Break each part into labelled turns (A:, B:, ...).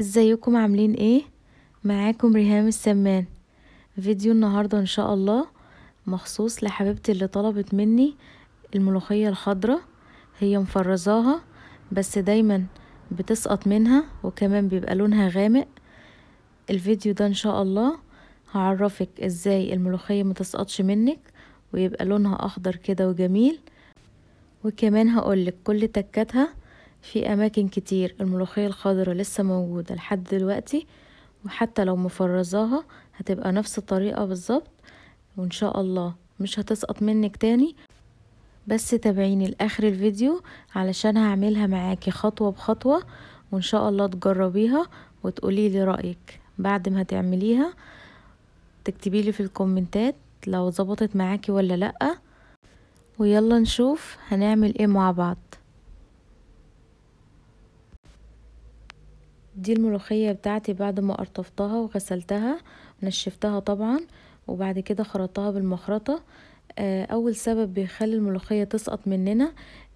A: ازيكم عاملين ايه معاكم ريهام السمان فيديو النهاردة ان شاء الله مخصوص لحبيبتي اللي طلبت مني الملوخية الخضراء هي مفرزاها بس دايما بتسقط منها وكمان بيبقى لونها غامق الفيديو ده ان شاء الله هعرفك ازاي الملوخية متسقطش منك ويبقى لونها اخضر كده وجميل وكمان هقولك كل تكاتها في أماكن كتير الملوخية الخضراء لسه موجودة لحد دلوقتي وحتى لو مفرزاها هتبقى نفس الطريقة بالظبط وإن شاء الله مش هتسقط منك تاني بس تابعيني لآخر الفيديو علشان هعملها معاكي خطوة بخطوة وإن شاء الله تجربيها وتقولي لي رأيك بعد ما هتعمليها تكتبي لي في الكومنتات لو ظبطت معاكي ولا لأ ويلا نشوف هنعمل ايه مع بعض دي الملوخية بتاعتي بعد ما قرطفتها وغسلتها نشفتها طبعا وبعد كده خرطتها بالمخرطة آه، اول سبب بيخلي الملوخية تسقط مننا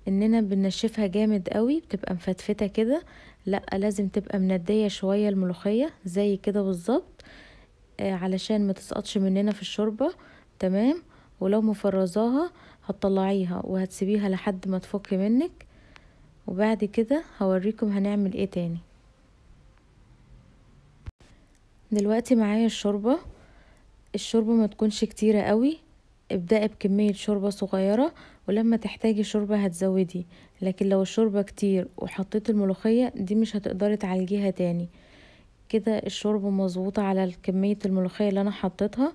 A: اننا بنشفها جامد قوي بتبقى مفتفتة كده لا لازم تبقى مندية شوية الملوخية زي كده بالظبط آه، علشان ما تسقطش مننا في الشوربة تمام ولو مفرزاها هتطلعيها وهتسيبيها لحد ما تفك منك وبعد كده هوريكم هنعمل ايه تاني دلوقتي معايا الشوربة الشوربة ما تكونش كتيرة قوي ابدأي بكمية شوربة صغيرة ولما تحتاجي شوربة هتزودي لكن لو الشوربة كتير وحطيت الملوخية دي مش هتقدري تعالجيها تاني كده الشوربة مظبوطة على كمية الملوخية اللي انا حطيتها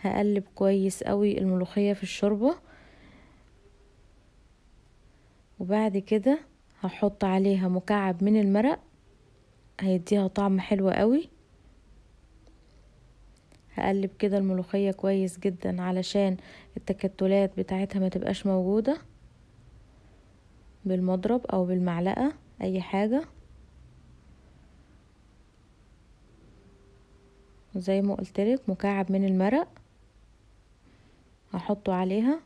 A: هقلب كويس قوي الملوخية في الشوربة وبعد كده هحط عليها مكعب من المرق هيديها طعم حلو قوي هقلب كده الملوخية كويس جدا علشان التكتلات بتاعتها ما تبقاش موجودة بالمضرب او بالمعلقة اي حاجة زي ما قلتلك مكعب من المرق هحطه عليها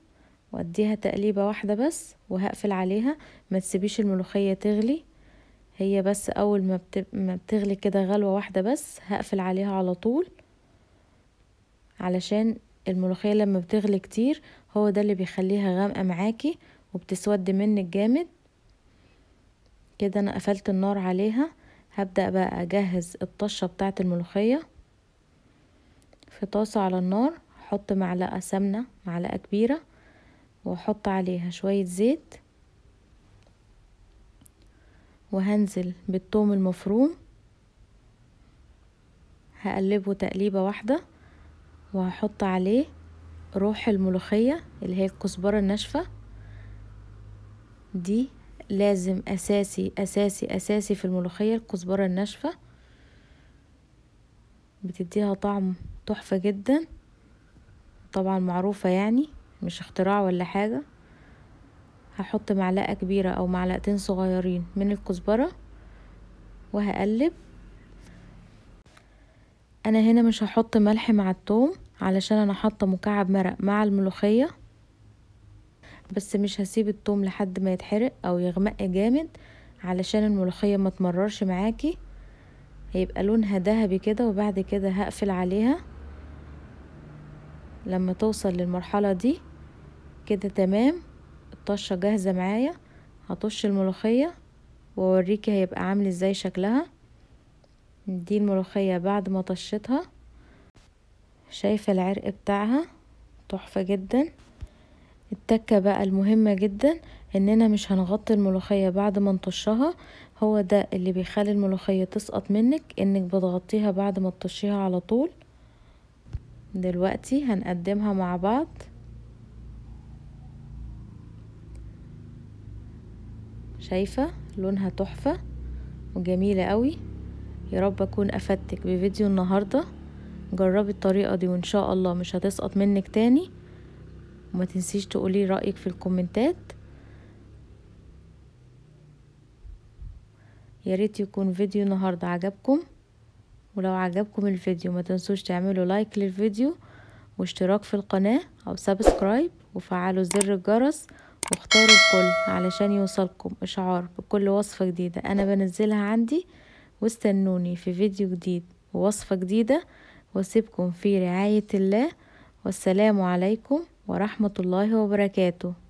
A: واديها تقليبة واحدة بس وهقفل عليها ما تسيبيش الملوخية تغلي هي بس اول ما بتغلي كده غلوة واحدة بس هقفل عليها على طول علشان الملوخية لما بتغلي كتير هو ده اللي بيخليها غامقة معاكي وبتسود منك جامد كده انا قفلت النار عليها هبدأ بقى اجهز الطشة بتاعة الملوخية في طاسة على النار حط معلقة سمنة معلقة كبيرة وحط عليها شوية زيت وهنزل بالثوم المفروم هقلبه تقليبة واحدة وهحط عليه روح الملوخية اللي هي الكزبرة الناشفة دي لازم أساسي أساسي أساسي في الملوخية الكزبرة الناشفة بتديها طعم تحفة جدا طبعا معروفة يعني مش اختراع ولا حاجة هحط معلقة كبيرة أو معلقتين صغيرين من الكزبرة وهقلب انا هنا مش هحط ملح مع التوم علشان انا حاطه مكعب مرق مع الملوخيه بس مش هسيب التوم لحد ما يتحرق او يغمق جامد علشان الملوخيه ما تمررش معاكي هيبقى لونها ذهبي كده وبعد كده هقفل عليها لما توصل للمرحله دي كده تمام الطشه جاهزه معايا هطش الملوخيه واوريكي هيبقى عامل ازاي شكلها دي الملوخية بعد ما طشتها شايفة العرق بتاعها تحفة جدا التكة بقى المهمة جدا اننا مش هنغطي الملوخية بعد ما نطشها هو ده اللي بيخلي الملوخية تسقط منك انك بتغطيها بعد ما تطشيها على طول دلوقتي هنقدمها مع بعض شايفة لونها تحفة وجميلة قوي يا رب اكون افدتك بفيديو النهارده جربي الطريقه دي وان شاء الله مش هتسقط منك تاني وما تنسيش تقولي رايك في الكومنتات يا ريت يكون فيديو النهارده عجبكم ولو عجبكم الفيديو ما تنسوش تعملوا لايك للفيديو واشتراك في القناه او سبسكرايب وفعلوا زر الجرس واختاروا الكل علشان يوصلكم اشعار بكل وصفه جديده انا بنزلها عندي واستنوني في فيديو جديد ووصفة جديدة واسيبكم في رعاية الله والسلام عليكم ورحمة الله وبركاته